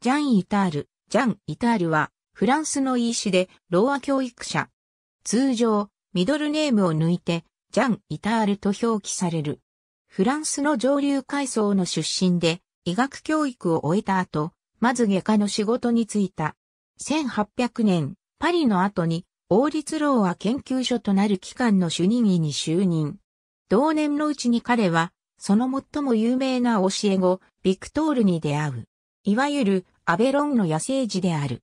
ジャン・イタール。ジャン・イタールは、フランスの医師で、ローア教育者。通常、ミドルネームを抜いて、ジャン・イタールと表記される。フランスの上流階層の出身で、医学教育を終えた後、まず外科の仕事に就いた。1800年、パリの後に、王立ローア研究所となる機関の主任医に就任。同年のうちに彼は、その最も有名な教え子、ビクトールに出会う。いわゆるアベロンの野生児である。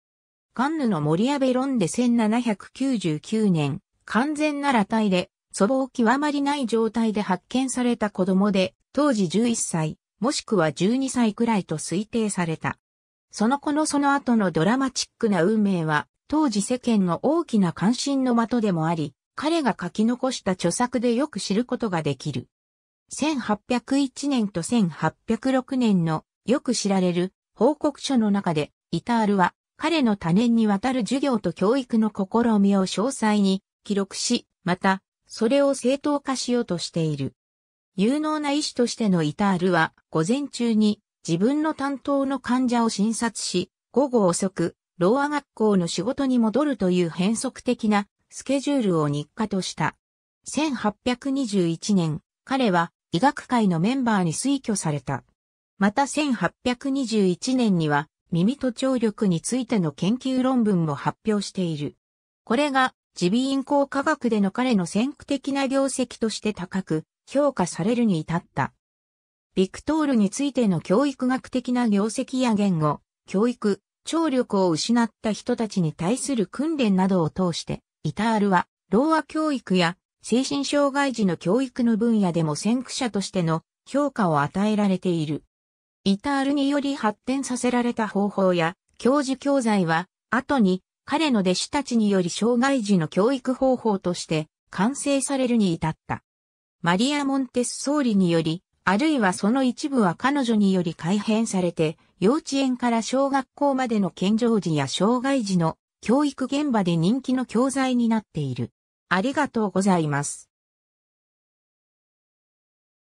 カンヌの森アベロンで1799年、完全な裸体で、粗暴極まりない状態で発見された子供で、当時11歳、もしくは12歳くらいと推定された。その子のその後のドラマチックな運命は、当時世間の大きな関心の的でもあり、彼が書き残した著作でよく知ることができる。1801年と1806年のよく知られる報告書の中で、イタールは彼の多年にわたる授業と教育の試みを詳細に記録し、また、それを正当化しようとしている。有能な医師としてのイタールは、午前中に自分の担当の患者を診察し、午後遅く、ローア学校の仕事に戻るという変則的なスケジュールを日課とした。1821年、彼は医学界のメンバーに推挙された。また1821年には耳と聴力についての研究論文も発表している。これが耳鼻咽喉科学での彼の先駆的な業績として高く評価されるに至った。ビクトールについての教育学的な業績や言語、教育、聴力を失った人たちに対する訓練などを通して、イタールは、老和教育や精神障害児の教育の分野でも先駆者としての評価を与えられている。イタールにより発展させられた方法や教授教材は、後に彼の弟子たちにより障害児の教育方法として完成されるに至った。マリア・モンテス総理により、あるいはその一部は彼女により改変されて、幼稚園から小学校までの健常児や障害児の教育現場で人気の教材になっている。ありがとうございます。